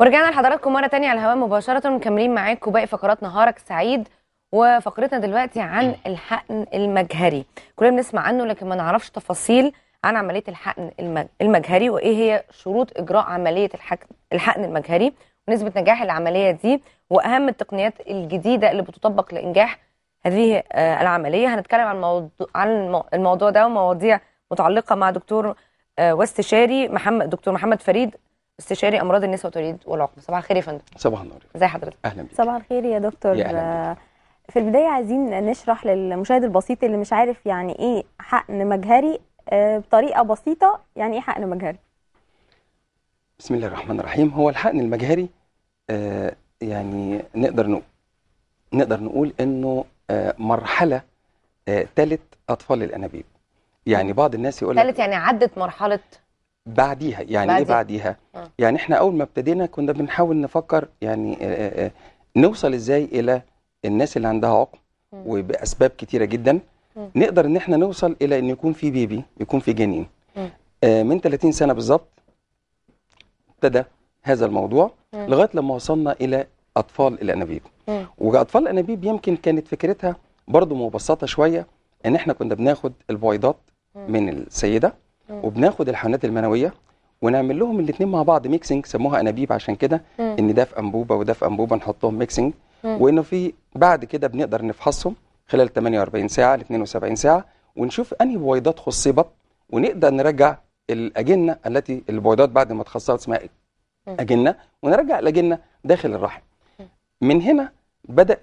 ورجعنا لحضراتكم مره تانية على الهواء مباشره مكملين معاكم باقي فقرات نهارك سعيد وفقرتنا دلوقتي عن الحقن المجهري كلنا بنسمع عنه لكن ما نعرفش تفاصيل عن عمليه الحقن المجهري وايه هي شروط اجراء عمليه الحقن المجهري ونسبه نجاح العمليه دي واهم التقنيات الجديده اللي بتطبق لانجاح هذه آه، العمليه هنتكلم عن عن الموضوع ده ومواضيع متعلقه مع دكتور آه، واستشاري محمد دكتور محمد فريد استشاري امراض النساء والتوليد والعقم صباح الخير يا فندم صباح النور ازي حضرتك اهلا بيك صباح الخير يا دكتور يا أهلا في البدايه عايزين نشرح للمشاهد البسيط اللي مش عارف يعني ايه حقن مجهري آه، بطريقه بسيطه يعني ايه حقن مجهري بسم الله الرحمن الرحيم هو الحقن المجهري آه، يعني نقدر نقول نقدر نقول انه آه، مرحله ثالث اطفال الانابيب يعني بعض الناس يقول ثالث يعني عدت مرحله بعديها يعني إيه بعديها. ايه بعديها آه. يعني احنا اول ما ابتدينا كنا بنحاول نفكر يعني آآ آه، آآ آه، آه، نوصل ازاي الى الناس اللي عندها عقم وباسباب كتيره جدا م. نقدر ان احنا نوصل الى ان يكون في بيبي يكون في جنين من 30 سنه بالظبط ابتدى هذا الموضوع م. لغايه لما وصلنا الى اطفال الانابيب واطفال الانابيب يمكن كانت فكرتها برضو مبسطه شويه ان احنا كنا بناخد البويضات من السيده وبناخد الحيوانات المنويه ونعمل لهم الاثنين مع بعض ميكسنج سموها انابيب عشان كده ان ده في انبوبه وده في انبوبه نحطهم ميكسنج وانه في بعد كده بنقدر نفحصهم خلال 48 ساعه ل 72 ساعه ونشوف انهي بويضات خصبت ونقدر نرجع الاجنه التي البويضات بعد ما تخصبت اسمها إيه؟ اجنه ونرجع الاجنه داخل الرحم من هنا بدا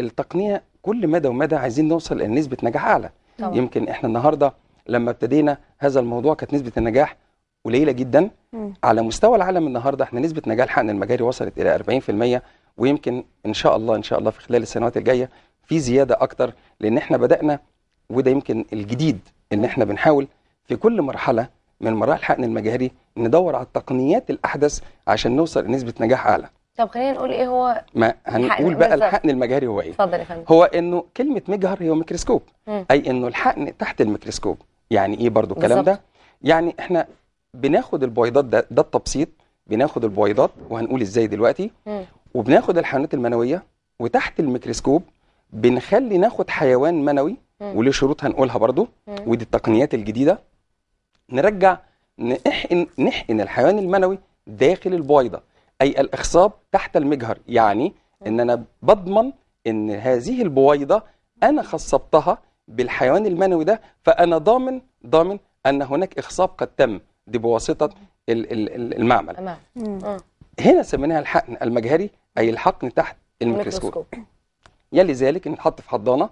التقنيه كل مدى ومدى عايزين نوصل لنسبه نجاح اعلى طبعا. يمكن احنا النهارده لما ابتدينا هذا الموضوع كانت نسبه النجاح قليله جدا على مستوى العالم النهارده احنا نسبه نجاح حقن المجاري وصلت الى 40% ويمكن ان شاء الله ان شاء الله في خلال السنوات الجايه في زياده اكتر لان احنا بدانا وده يمكن الجديد ان احنا بنحاول في كل مرحله من مراحل حقن المجاري ندور على التقنيات الاحدث عشان نوصل لنسبه نجاح اعلى طب خلينا نقول ايه هو ما هنقول بقى بالزبط. الحقن المجهري هو ايه اتفضل يا فندم هو انه كلمه مجهر هي ميكروسكوب اي انه الحقن تحت الميكروسكوب يعني ايه برضو الكلام ده يعني احنا بناخد البويضات ده ده التبسيط بناخد البويضات وهنقول ازاي دلوقتي وبناخد الحيوانات المنويه وتحت الميكروسكوب بنخلي ناخد حيوان منوي وله شروط هنقولها برضو ودي التقنيات الجديده نرجع نحقن نحقن الحيوان المنوي داخل البويضه اي الاخصاب تحت المجهر يعني ان انا بضمن ان هذه البويضه انا خصبتها بالحيوان المنوي ده فانا ضامن ضامن ان هناك اخصاب قد تم دي بواسطه المعمل آه. هنا سميناها الحقن المجهري اي الحقن تحت الميكروسكوب يلي ذلك نحط في حضانه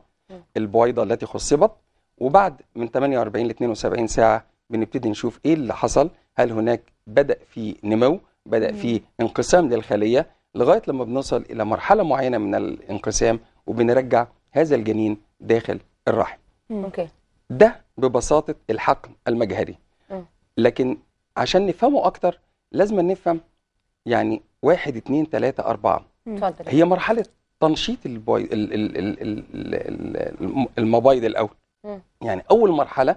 البويضه التي خصبت وبعد من 48 ل 72 ساعه بنبتدي نشوف ايه اللي حصل هل هناك بدا في نمو بدا في انقسام للخليه لغايه لما بنوصل الى مرحله معينه من الانقسام وبنرجع هذا الجنين داخل الرحم اوكي ده ببساطه الحقن المجهري لكن عشان نفهمه اكتر لازم نفهم يعني واحد اتنين تلاته اربعه هي مرحله تنشيط المبايض الاول يعني اول مرحله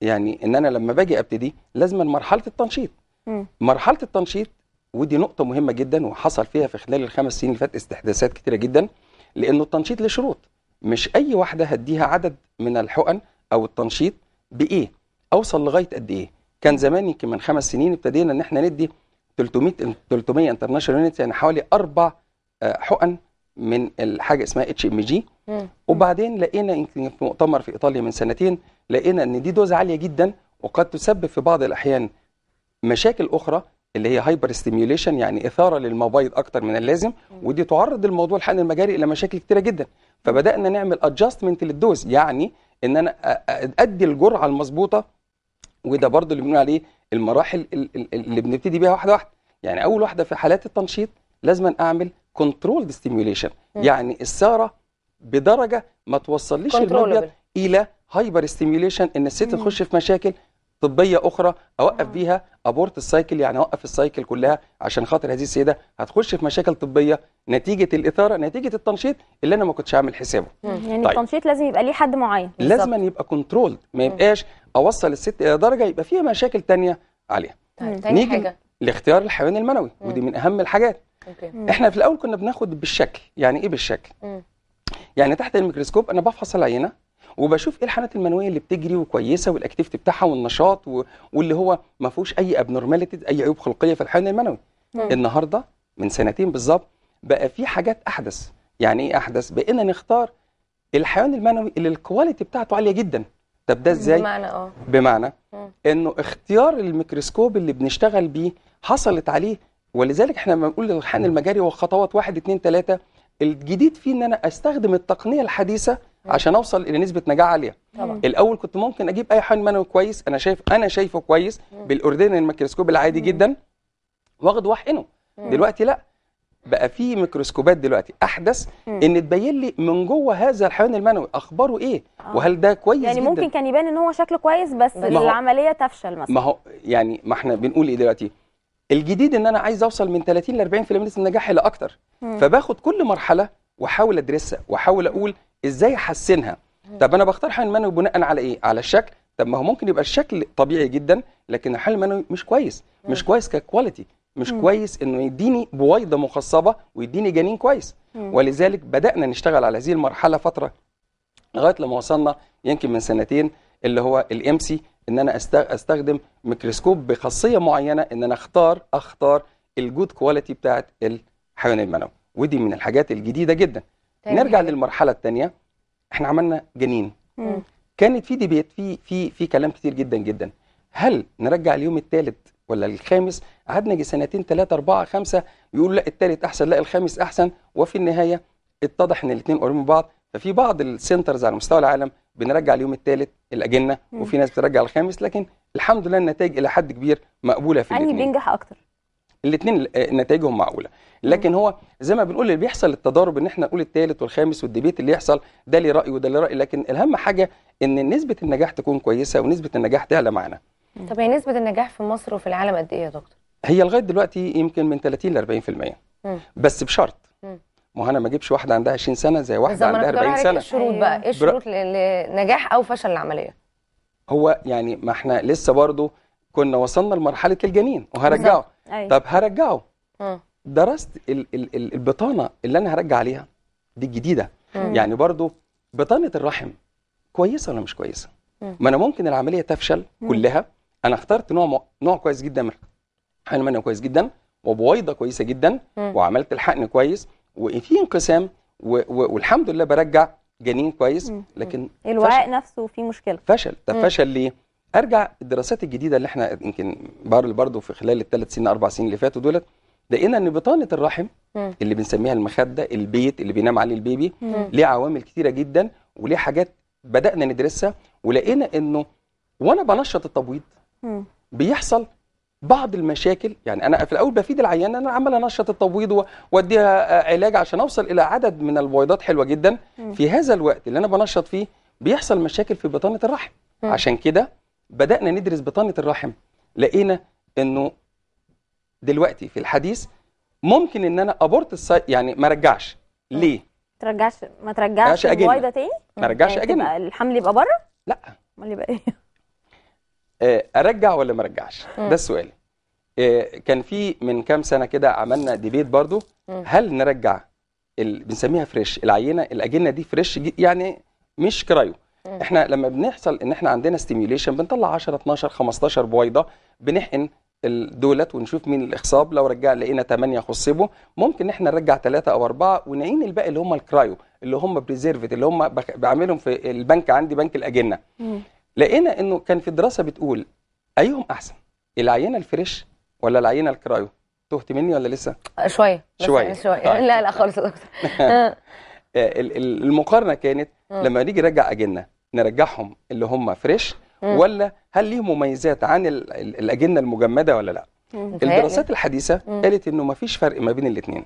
يعني ان انا لما باجي ابتدي لازم مرحله التنشيط مرحله التنشيط ودي نقطه مهمه جدا وحصل فيها في خلال الخمس سنين اللي فاتت استحداثات كتيره جدا لانه التنشيط له شروط مش اي واحده هديها عدد من الحقن او التنشيط بايه اوصل لغايه قد ايه كان زمان يمكن من خمس سنين ابتدينا ان احنا ندي 300 300 انترناشونال يونت يعني حوالي اربع آه، حقن من الحاجه اسمها اتش ام جي وبعدين لقينا يمكن في مؤتمر في ايطاليا من سنتين لقينا ان دي دوز عاليه جدا وقد تسبب في بعض الاحيان مشاكل اخرى اللي هي هايبر ستيميوليشن يعني اثاره للمبايض اكتر من اللازم ودي تعرض الموضوع الحقن المجاري الى مشاكل كتيره جدا فبدانا نعمل ادجستمنت للدوز يعني ان انا ادي الجرعه المظبوطه وده برضو اللي بنقول عليه المراحل اللي بنبتدي بيها واحده واحده يعني اول واحده في حالات التنشيط لازم اعمل كنترول ستيميوليشن يعني الساره بدرجه ما توصليش المبيض الى هايبر ستيميوليشن ان الست تخش في مشاكل طبيه اخرى اوقف آه. بيها ابورت السايكل يعني اوقف السايكل كلها عشان خاطر هذه السيده هتخش في مشاكل طبيه نتيجه الاثاره نتيجه التنشيط اللي انا ما كنتش عامل حسابه يعني طيب. التنشيط لازم يبقى ليه حد معين لازم يبقى كنترولد ما يبقاش اوصل الست الى درجه يبقى فيها مشاكل ثانيه عليها طيب. نيجي حاجة. لاختيار الحيوان المنوي مم. ودي من اهم الحاجات أوكي. احنا في الاول كنا بناخد بالشكل يعني ايه بالشكل مم. يعني تحت الميكروسكوب انا بفحص العينه وبشوف ايه الحالات المنويه اللي بتجري وكويسه والاكتيفيتي بتاعها والنشاط واللي هو ما فيهوش اي ابنورماليتي اي عيوب خلقيه في الحيوان المنوي مم. نعم. النهارده من سنتين بالظبط بقى في حاجات احدث يعني ايه احدث بقينا نختار الحيوان المنوي اللي الكواليتي بتاعته عاليه جدا طب ده ازاي بمعنى اه بمعنى مم. انه اختيار الميكروسكوب اللي بنشتغل بيه حصلت عليه ولذلك احنا لما بنقول الحيوان المجاري هو خطوات 1 2 3 الجديد فيه ان انا استخدم التقنيه الحديثه عشان اوصل الى نسبه نجاح عاليه طبعا. الاول كنت ممكن اجيب اي حيوان منوي كويس انا شايف انا شايفه كويس بالاردن الميكروسكوب العادي جدا واخد واحقنه دلوقتي لا بقى في ميكروسكوبات دلوقتي احدث مم. ان تبين لي من جوه هذا الحيوان المنوي اخباره ايه آه. وهل ده كويس يعني جداً. ممكن كان يبان ان هو شكله كويس بس العمليه تفشل مثلا ما هو يعني ما احنا بنقول ايه دلوقتي الجديد ان انا عايز اوصل من 30 ل 40% من النجاح لاكتر فباخد كل مرحله واحاول ادرسها واحاول اقول ازاي احسنها طب انا بختار حل منوي بناء على ايه على الشكل طب ما هو ممكن يبقى الشكل طبيعي جدا لكن الحل المنوي مش كويس مش كويس ككواليتي مش مم. كويس انه يديني بويضه مخصبه ويديني جنين كويس مم. ولذلك بدانا نشتغل على هذه المرحله فتره لغايه لما وصلنا يمكن من سنتين اللي هو الام سي ان انا استخدم ميكروسكوب بخاصيه معينه ان انا اختار اختار الجود كواليتي بتاعت الحيوان المنوي ودي من الحاجات الجديده جدا نرجع للمرحله الثانيه احنا عملنا جنين مم. كانت في ديبيت في في في كلام كتير جدا جدا هل نرجع اليوم الثالث ولا الخامس قعدنا نجي سنتين ثلاثه اربعه خمسه يقول لا الثالث احسن لا الخامس احسن وفي النهايه اتضح ان الاثنين قريبين من بعض ففي بعض السنترز على مستوى العالم بنرجع اليوم الثالث الاجنه وفي ناس بترجع الخامس لكن الحمد لله النتائج الى حد كبير مقبوله في الاثنين بينجح اكتر الاثنين آه، نتائجهم معقوله لكن هو زي ما بنقول اللي بيحصل التضارب ان احنا نقول الثالث والخامس والديبيت اللي يحصل ده ليه راي وده ليه راي لكن الاهم حاجه ان نسبه النجاح تكون كويسه ونسبه النجاح تعلى معانا طب هي نسبه النجاح في مصر وفي العالم قد ايه يا دكتور هي لغايه دلوقتي يمكن من 30 ل 40% بس بشرط ما انا ما اجيبش واحده عندها 20 سنه زي واحده عندها 40 سنه ايه الشروط بقى ايه الشروط لنجاح او فشل العمليه هو يعني ما احنا لسه برضه كنا وصلنا لمرحله الجنين وهرجعه أيه. طب هرجعه م. آه. درست ال ال ال البطانه اللي انا هرجع عليها دي الجديده م. آه. يعني برضو بطانه الرحم كويسه ولا مش كويسه م. آه. ما انا ممكن العمليه تفشل م. كلها انا اخترت نوع م... نوع كويس جدا من حقن منه كويس جدا وبويضه كويسه جدا م. وعملت الحقن كويس وفي انقسام و... و... والحمد لله برجع جنين كويس لكن الوعاء فشل. نفسه فيه مشكله فشل طب فشل ليه ارجع الدراسات الجديده اللي احنا يمكن برضه في خلال الثلاث سنين اربع سنين اللي فاتوا دولت لقينا ان بطانه الرحم مم. اللي بنسميها المخده البيت اللي بينام عليه البيبي مم. ليه عوامل كثيره جدا وليه حاجات بدانا ندرسها ولقينا انه وانا بنشط التبويض بيحصل بعض المشاكل يعني انا في الاول بفيد العيان انا عمال انشط التبويض واديها آه، علاج عشان اوصل الى عدد من البويضات حلوه جدا مم. في هذا الوقت اللي انا بنشط فيه بيحصل مشاكل في بطانه الرحم مم. عشان كده بدأنا ندرس بطانة الرحم لقينا انه دلوقتي في الحديث ممكن ان انا ابورت الساي يعني ما ارجعش ليه؟ ترجعش ما ترجعش البويضه تاني؟ ما ارجعش يعني اجنه الحمل يبقى بره؟ لا امال يبقى ايه؟ آه، ارجع ولا ما ارجعش؟ ده السؤال آه، كان في من كام سنه كده عملنا ديبيت برضو هل نرجع ال... بنسميها فريش العينه الاجنه دي فريش يعني مش كرايو احنا لما بنحصل ان احنا عندنا ستيميوليشن بنطلع 10 12 15 بويضه بنحقن دولت ونشوف مين الاخصاب لو رجع لقينا 8 خصبوا ممكن احنا نرجع 3 او 4 ونعين الباقي اللي هم الكرايو اللي هم بريزيرفت اللي هم بعملهم في البنك عندي بنك الاجنه لقينا انه كان في دراسه بتقول ايهم احسن العينه الفريش ولا العينه الكرايو تهت مني ولا لسه آه، شويه شويه, يعني شوية. طيب. لا لا خالص آه. آه، المقارنه كانت لما نيجي نرجع اجنه نرجعهم اللي هم فريش ولا هل ليهم مميزات عن الاجنه المجمده ولا لا الدراسات الحديثه قالت انه ما فيش فرق ما بين الاثنين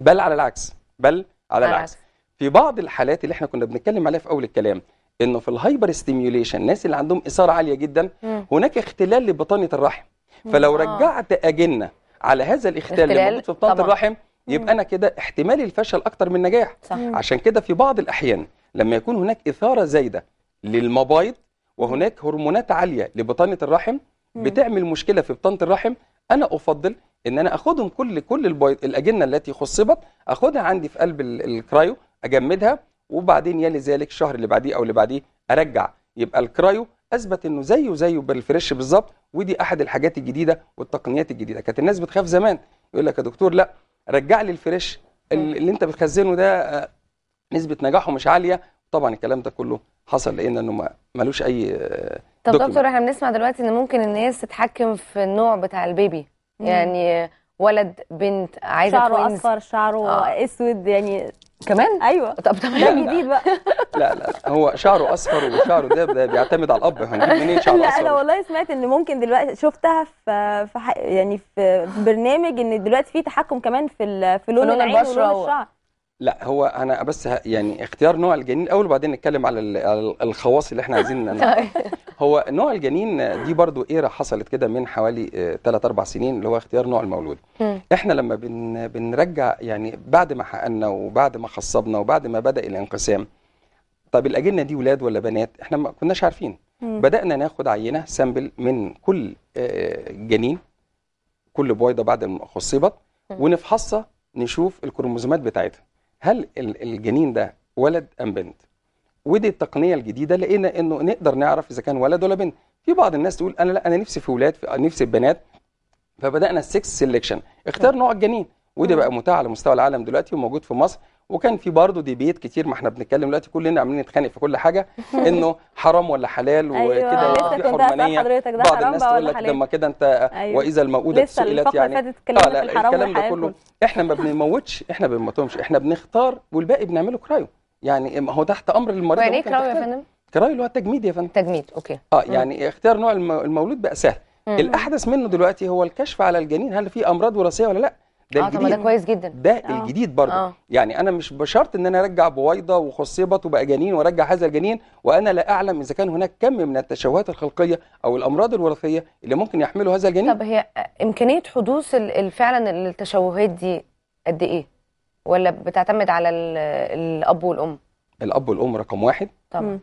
بل على العكس بل على العكس في بعض الحالات اللي احنا كنا بنتكلم عليها في اول الكلام انه في الهايبر ستيميوليشن الناس اللي عندهم اثاره عاليه جدا هناك اختلال لبطانه الرحم فلو آه. رجعت اجنه على هذا الاختلال اللي موجود في بطانه الرحم يبقى انا كده احتمال الفشل اكتر من النجاح عشان كده في بعض الاحيان لما يكون هناك إثارة زايدة للمبايض وهناك هرمونات عالية لبطانة الرحم بتعمل مشكلة في بطانة الرحم أنا أفضل ان انا اخدهم كل كل البيض الاجنه التي خصبت اخدها عندي في قلب الكرايو اجمدها وبعدين يلي ذلك الشهر اللي بعديه او اللي بعديه ارجع يبقى الكرايو اثبت انه زيه زيه بالفريش بالظبط ودي احد الحاجات الجديده والتقنيات الجديده كانت الناس بتخاف زمان يقول لك يا دكتور لا رجع لي الفريش اللي انت بتخزنه ده آه، نسبه نجاحه مش عاليه طبعا الكلام ده كله حصل لان انه ملوش اي آه، طب دكتور احنا بنسمع دلوقتي ان ممكن الناس تتحكم في النوع بتاع البيبي مم. يعني ولد بنت عايزه شعره اصفر شعره آه. اسود يعني كمان ايوه طب طب ده جديد بقى لا لا هو شعره اصفر وشعره ده, ده بيعتمد على الاب هنجيب منين شعره لا اصفر لا انا والله سمعت ان ممكن دلوقتي شفتها في, في يعني في برنامج ان دلوقتي في تحكم كمان في في لون العين والشعر لا هو انا بس يعني اختيار نوع الجنين الاول وبعدين نتكلم على الخواص اللي احنا عايزين طيب. هو نوع الجنين دي برضو ايرا حصلت كده من حوالي 3 آه، 4 سنين اللي هو اختيار نوع المولود احنا لما بن بنرجع يعني بعد ما حقنا وبعد ما خصبنا وبعد ما بدا الانقسام طب الاجنه دي ولاد ولا بنات احنا ما كناش عارفين بدانا ناخد عينه سامبل من كل آه، جنين كل بويضه بعد ما خصبت ونفحصها نشوف الكروموزومات بتاعتها هل الجنين ده ولد ام بنت ودي التقنيه الجديده لقينا انه نقدر نعرف اذا كان ولد ولا بنت في بعض الناس تقول انا لا انا نفسي في ولاد نفسي في بنات فبدانا السكس سيلكشن اختار نوع الجنين وده بقى متاح على مستوى العالم دلوقتي وموجود في مصر وكان في برضه ديبيت كتير ما احنا بنتكلم دلوقتي كلنا عمالين نتخانق في كل حاجه انه حرام ولا حلال أيوة، وكده أيوة. في حرمانيه بعض الناس تقول لك لما كده انت أيوة. واذا الموءوده سئلت يعني اه لا الكلام ده كله احنا ما بنموتش احنا ما بنموتهمش احنا بنختار والباقي بنعمله كرايو يعني ما هو تحت امر المريض يعني ايه كرايو يا فندم؟ كرايو اللي هو التجميد يا فندم تجميد اوكي اه يعني اختيار نوع المولود بقى سهل الاحدث منه دلوقتي هو الكشف على الجنين هل في امراض وراثيه ولا لا آه، ده الجديد آه ده كويس جدا ده آه. الجديد برضه آه. يعني انا مش بشرط ان انا ارجع بويضه وخصبت وبقى جنين وارجع هذا الجنين وانا لا اعلم اذا كان هناك كم من التشوهات الخلقيه او الامراض الوراثيه اللي ممكن يحمله هذا الجنين طب هي امكانيه حدوث فعلا التشوهات دي قد ايه ولا بتعتمد على الاب والام الاب والام رقم واحد طبعا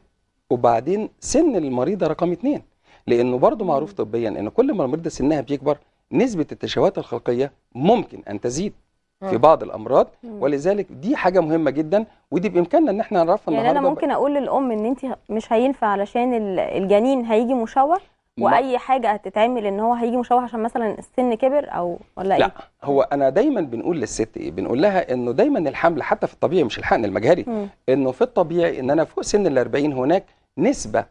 وبعدين سن المريضه رقم اثنين لانه برضه معروف طبيا ان كل ما المريضه سنها بيكبر نسبه التشوهات الخلقيه ممكن ان تزيد في آه. بعض الامراض ولذلك دي حاجه مهمه جدا ودي بامكاننا ان احنا نعرفها يعني النهارده يعني انا ممكن اقول للام ان انت مش هينفع علشان الجنين هيجي مشوه واي حاجه هتتعمل ان هو هيجي مشوه عشان مثلا السن كبر او ولا ايه لا هو انا دايما بنقول للست ايه بنقول لها انه دايما الحمل حتى في الطبيعي مش الحقن المجهري انه في الطبيعي ان انا فوق سن ال 40 هناك نسبه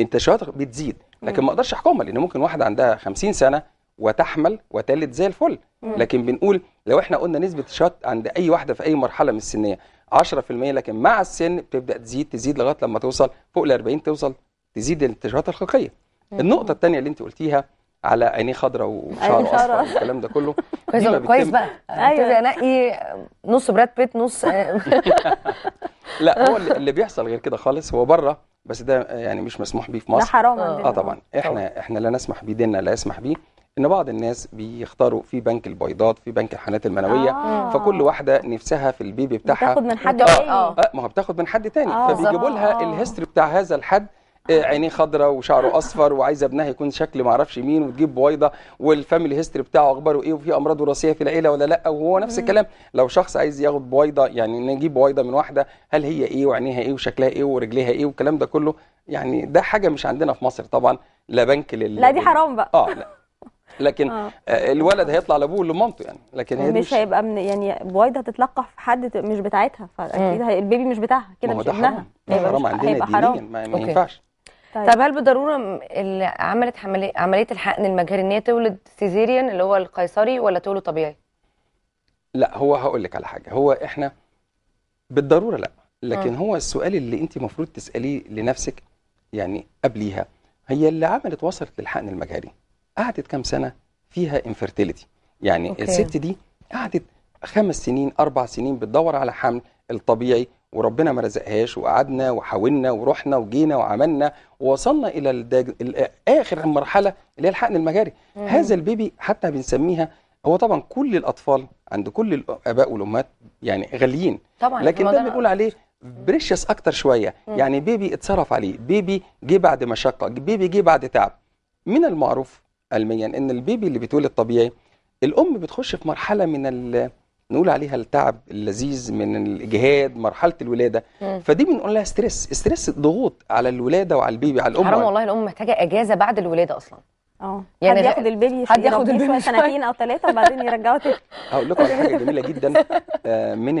انتشارات آه. بتزيد لكن ما اقدرش احكمها لان ممكن واحده عندها 50 سنه وتحمل وتلد زي الفل لكن بنقول لو احنا قلنا نسبه الشهوات عند اي واحده في اي مرحله من السنيه 10% لكن مع السن بتبدا تزيد تزيد لغايه لما توصل فوق ال 40 توصل تزيد الانتشارات الخلقيه النقطه الثانيه اللي انت قلتيها على عينيه خضراء وشعر اصفر والكلام ده كله كويس كويس بقى ايوه انقي نص براد بيت نص لا هو اللي بيحصل غير كده خالص هو بره بس ده يعني مش مسموح بيه في مصر ده حرام اه, آه طبعا احنا احنا لا نسمح بيه ديننا لا يسمح بيه ان بعض الناس بيختاروا في بنك البيضات في بنك الحانات المنويه آه. فكل واحده نفسها في البيبي بتاعها بتاخد من حد اه, آه. آه. ما هو بتاخد من حد تاني آه. فبيجيبوا لها آه. الهيستوري بتاع هذا الحد آه، عينيه خضراء وشعره اصفر وعايزه ابنها يكون شكل ما اعرفش مين وتجيب بويضه والفاميلي هيستوري بتاعه اخباره ايه وفي امراض وراثيه في العيله ولا لا وهو نفس الكلام لو شخص عايز ياخد بويضه يعني نجيب بويضه من واحده هل هي ايه وعينيها ايه وشكلها ايه ورجليها ايه والكلام ده كله يعني ده حاجه مش عندنا في مصر طبعا لا بنك لل لا دي حرام بقى اه لا لكن آه. آه. الولد هيطلع لابوه ولمامته يعني لكن هي مش, هيبقى من يعني وايد هتتلقح في حد مش بتاعتها فاكيد البيبي مش بتاعها كده مش ابنها هيبقى حرام عندنا حرام ما, ما ينفعش طيب. طيب هل بالضروره اللي عملت عمليه الحقن المجهري ان هي تولد سيزيريان اللي هو القيصري ولا تولد طبيعي؟ لا هو هقول لك على حاجه هو احنا بالضروره لا لكن م. آه. هو السؤال اللي انت المفروض تساليه لنفسك يعني قبليها هي اللي عملت وصلت للحقن المجهري قعدت كام سنه فيها انفرتيليتي يعني أوكي. الست دي قعدت خمس سنين اربع سنين بتدور على حمل الطبيعي وربنا ما رزقهاش وقعدنا وحاولنا ورحنا وجينا وعملنا ووصلنا الى اخر المرحله اللي هي الحقن المجاري مم. هذا البيبي حتى بنسميها هو طبعا كل الاطفال عند كل الاباء والامهات يعني غاليين طبعا لكن ده بنقول عليه بريشيس اكتر شويه مم. يعني بيبي اتصرف عليه بيبي جه بعد مشقه بيبي جه بعد تعب من المعروف علميا ان البيبي اللي بيتولد طبيعي الام بتخش في مرحله من نقول عليها التعب اللذيذ من الاجهاد مرحله الولاده مم. فدي بنقول لها ستريس ستريس ضغوط على الولاده وعلى البيبي على الام حرام والله الام محتاجه اجازه بعد الولاده اصلا اه يعني حد ياخد البيبي حد ياخد البيبي سنتين او ثلاثه وبعدين يرجعه تاني هقول لكم على حاجه جميله جدا آه، من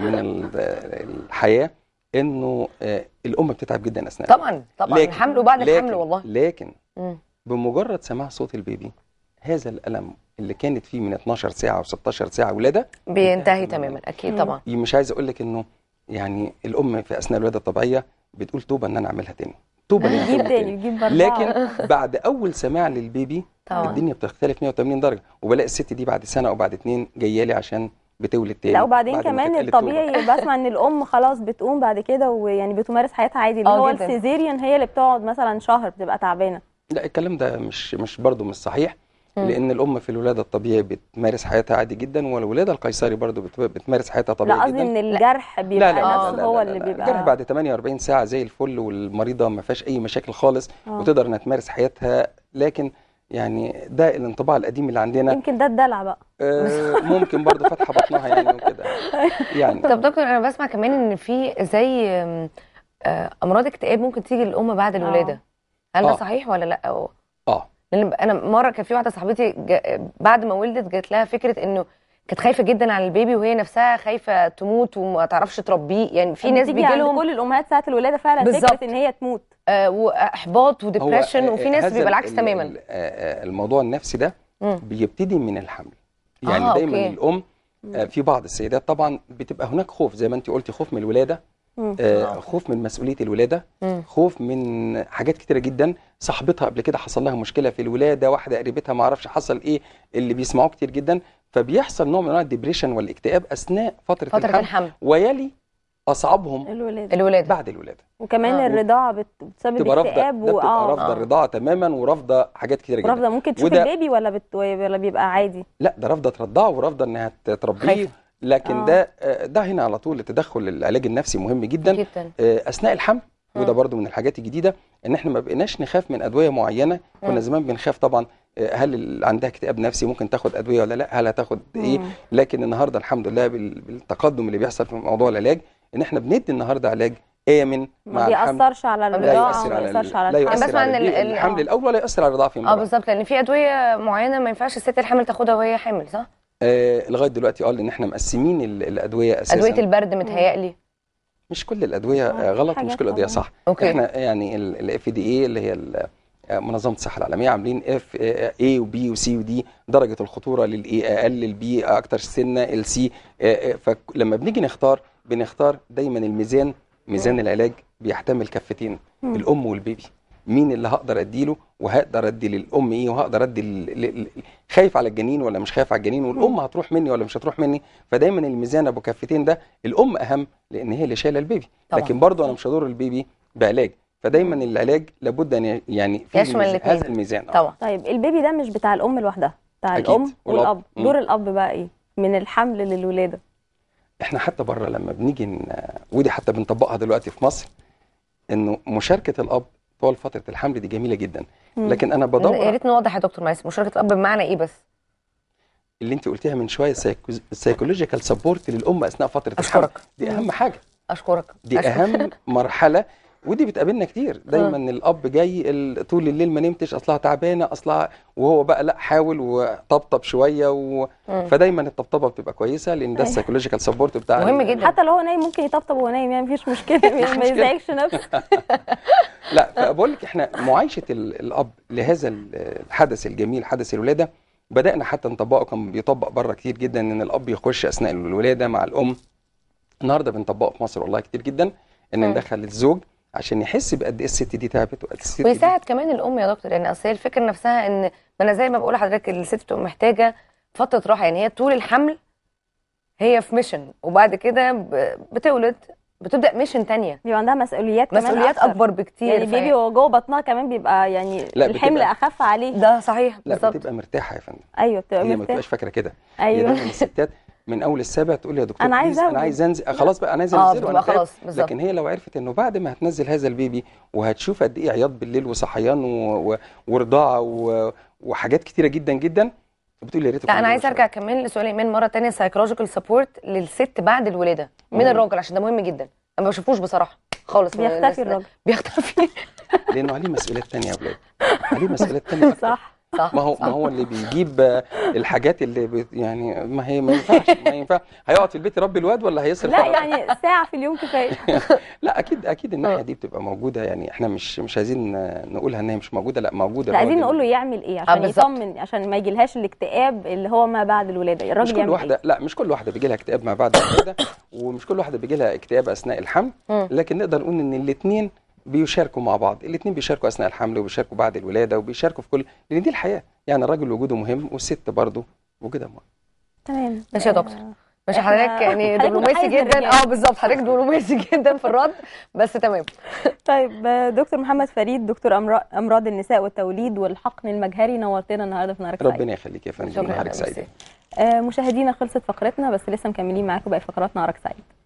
من الحياه انه آه، الام بتتعب جدا اثناء طبعا طبعا الحمل وبعد الحمل والله لكن مم. بمجرد سماع صوت البيبي هذا الألم اللي كانت فيه من 12 ساعة و16 ساعة ولادة بينتهي تماما أكيد طبعا مش عايز أقول لك إنه يعني الأم في أثناء الولادة الطبيعية بتقول توبة إن أنا أعملها تاني توبة إن أنا أعملها تاني لكن بعد أول سماع للبيبي طبعا. الدنيا بتختلف 180 درجة وبلاقي الست دي بعد سنة أو بعد اتنين جاية لي عشان بتولد تاني لا وبعدين كمان الطبيعي بسمع ان الام خلاص بتقوم بعد كده ويعني بتمارس حياتها عادي اللي آه، هو السيزيريان هي اللي بتقعد مثلا شهر بتبقى تعبانه لا الكلام ده مش مش برضه مش صحيح مم. لان الام في الولاده الطبيعي بتمارس حياتها عادي جدا والولاده القيصري برضه بتمارس حياتها طبيعي لا جدا لا قصدي ان الجرح بيبقى لا لا نفسه هو اللي بيبقى الجرح بعد 48 ساعه زي الفل والمريضه ما فيهاش اي مشاكل خالص أوه. وتقدر انها تمارس حياتها لكن يعني ده الانطباع القديم اللي عندنا يمكن ده الدلع بقى آه، ممكن برضه فتحه بطنها يعني وكده يعني طب دكتور انا بسمع كمان ان في زي آه، امراض اكتئاب ممكن تيجي للام بعد الولاده أوه. هل آه. ده صحيح ولا لا أو... اه لان انا مره كان في واحده صاحبتي ج... بعد ما ولدت جات لها فكره انه كانت خايفه جدا على البيبي وهي نفسها خايفه تموت وما تعرفش تربيه يعني في ناس بيجي لهم كل الامهات ساعه الولاده فعلا بالزبط. فكره ان هي تموت آه واحباط وديبريشن آه، وفي ناس بيبقى العكس تماما آه، آه، الموضوع النفسي ده مم. بيبتدي من الحمل يعني آه دايما أوكي. الام في بعض السيدات طبعا بتبقى هناك خوف زي ما انت قلتي خوف من الولاده آه، آه. خوف من مسؤوليه الولاده خوف من حاجات كتيره جدا صاحبتها قبل كده حصل لها مشكله في الولاده واحده قريبتها ما اعرفش حصل ايه اللي بيسمعوه كتير جدا فبيحصل نوع من انواع الدبريشن والاكتئاب اثناء فتره, فترة الحمل. الحمل ويلي اصعبهم الولاده الولاده بعد الولاده وكمان آه. الرضاعه بتسبب اكتئاب اه رافضه الرضاعه تماما ورافضه حاجات كتيره جدا رافضه ممكن تشوف وده... البيبي ولا بت... ولا بيبقى عادي لا ده رافضه ترضعه ورافضه انها تربيه لكن آه. ده آه، ده هنا على طول التدخل العلاج النفسي مهم جدا, جداً. آه، اثناء الحمل وده برضو من الحاجات الجديده ان احنا ما بقيناش نخاف من ادويه معينه كنا زمان بنخاف طبعا هل عندها اكتئاب نفسي ممكن تاخد ادويه ولا لا هل هتاخد ايه لكن النهارده الحمد لله بالتقدم اللي بيحصل في موضوع العلاج ان احنا بندي النهارده علاج امن ما بيأثرش على الرضاعه ما بيأثرش على, لا يؤثر على الحمل الاول ولا يؤثر على الرضاعه في اه بالظبط لان في ادويه معينه ما ينفعش الست الحامل تاخدها وهي حامل صح آه لغايه دلوقتي اه لان احنا مقسمين الادويه اساسا ادويه البرد متهيألي مش كل الادويه اه، آه، غلط مش كل الادويه صح أوكي. احنا يعني الاف دي اي اللي هي آه، منظمه الصحه العالميه عاملين اف اي وبي وسي ودي درجه الخطوره للاي اقل البي اكتر سنه السي فلما بنيجي نختار بنختار دايما الميزان ميزان العلاج بيحتمل كفتين الام والبيبي مين اللي هقدر اديله وهقدر ادي للام ايه وهقدر ادي خايف على الجنين ولا مش خايف على الجنين والام هتروح مني ولا مش هتروح مني فدايما الميزان ابو كفتين ده الام اهم لان هي اللي شايله البيبي طبعا. لكن برضه انا مش هضر البيبي بعلاج فدايما العلاج لابد ان يعني في الميزان. هذا الميزان آه. طبعا طيب البيبي ده مش بتاع الام لوحدها بتاع أكيد. الام والاب دور الاب بقى ايه من الحمل للولاده احنا حتى بره لما بنيجي ودي حتى بنطبقها دلوقتي في مصر انه مشاركه الاب اطفال فتره الحمل دي جميله جدا لكن انا بدور يا ريتني واضح يا دكتور ميس مشاركه الاب بمعنى ايه بس اللي انت قلتيها من شويه سايكولوجيكال سبورت للام اثناء فتره أشكرك. الحمل دي اهم حاجه اشكرك دي أشكرك. اهم مرحله ودي بتقابلنا كتير آه. دايما آه. الاب جاي طول الليل ما نمتش اصلها تعبانه اصلها وهو بقى لا حاول وطبطب شويه و... آه. فدايما الطبطبه بتبقى كويسه لان ده أيوة. السايكولوجيكال سبورت بتاع مهم جدا حتى لو هو نايم ممكن يطبطب وهو نايم يعني مفيش مشكله يعني ما يزعجش نفسه لا فبقول لك احنا معايشه الاب لهذا الحدث الجميل حدث الولاده بدانا حتى نطبقه كان بيطبق بره كتير جدا ان الاب يخش اثناء الولاده مع الام النهارده بنطبقه في مصر والله كتير جدا ان آه. ندخل الزوج عشان يحس بقد ايه الست دي تعبت وقد الست ويساعد دي. كمان الام يا دكتور يعني اصل هي الفكره نفسها ان ما انا زي ما بقول لحضرتك الست بتبقى محتاجه فتره راحه يعني هي طول الحمل هي في ميشن وبعد كده بتولد بتبدا ميشن تانية بيبقى عندها مسؤوليات كمان مسؤوليات أكثر. اكبر بكتير يعني البيبي وهو جوه بطنها كمان بيبقى يعني لا الحمل بتبقى... اخف عليه ده صحيح بالظبط لا بتبقى مرتاحه يا فندم ايوه بتبقى مرتاحه هي ما بتبقاش فاكره كده ايوه الستات من اول السابع تقول لي يا دكتور انا عايز انا عايز انزل آه، خلاص بقى انا عايز آه، انزل وانا خلاص بالزبط. لكن هي لو عرفت انه بعد ما هتنزل هذا البيبي وهتشوف قد ايه عياط بالليل وصحيان و... و... ورضاعه و... وحاجات كتيره جدا جدا بتقول يا ريت لا انا عايز ارجع كمان لسؤال ايمان مره ثانيه سايكولوجيكال سبورت للست بعد الولاده من الراجل عشان ده مهم جدا انا ما بشوفوش بصراحه خالص بيختفي الراجل بيختفي لانه عليه مسؤوليات ثانيه يا اولاد عليه مسؤوليات ثانيه صح صح ما هو ما هو اللي بيجيب الحاجات اللي بت يعني ما هي ما ينفعش ما ينفع هيقعد في البيت يربي الواد ولا هيصرف لا يعني ساعه في اليوم كفايه لا اكيد اكيد الناحيه آه. دي بتبقى موجوده يعني احنا مش مش عايزين نقولها ان هي مش موجوده لا موجوده لا عايزين نقول له يعمل ايه آه، عشان يطمن عشان ما يجيلهاش الاكتئاب اللي هو ما بعد الولاده الراجل مش كل واحده إيه؟ لا مش كل واحده بيجي لها اكتئاب ما بعد الولاده ومش كل واحده بيجي لها اكتئاب اثناء الحمل لكن نقدر نقول ان الاثنين بيشاركوا مع بعض الاثنين بيشاركوا اثناء الحمل وبيشاركوا بعد الولاده وبيشاركوا في كل لان دي الحياه يعني الراجل وجوده مهم والست برضه وجودها مهم تمام ماشي يا آه، دكتور مش حضرتك يعني دبلوماسي جدا اه بالظبط حضرتك دبلوماسي جدا في الرد بس تمام طيب آه، دكتور محمد فريد دكتور امراض النساء والتوليد والحقن المجهري نورتنا النهارده في نهارك سعيد ربنا يخليك يا فندم نهارك سعيد آه، مشاهدينا خلصت فقرتنا بس لسه مكملين معاكم باقي فقرات نهارك سعيد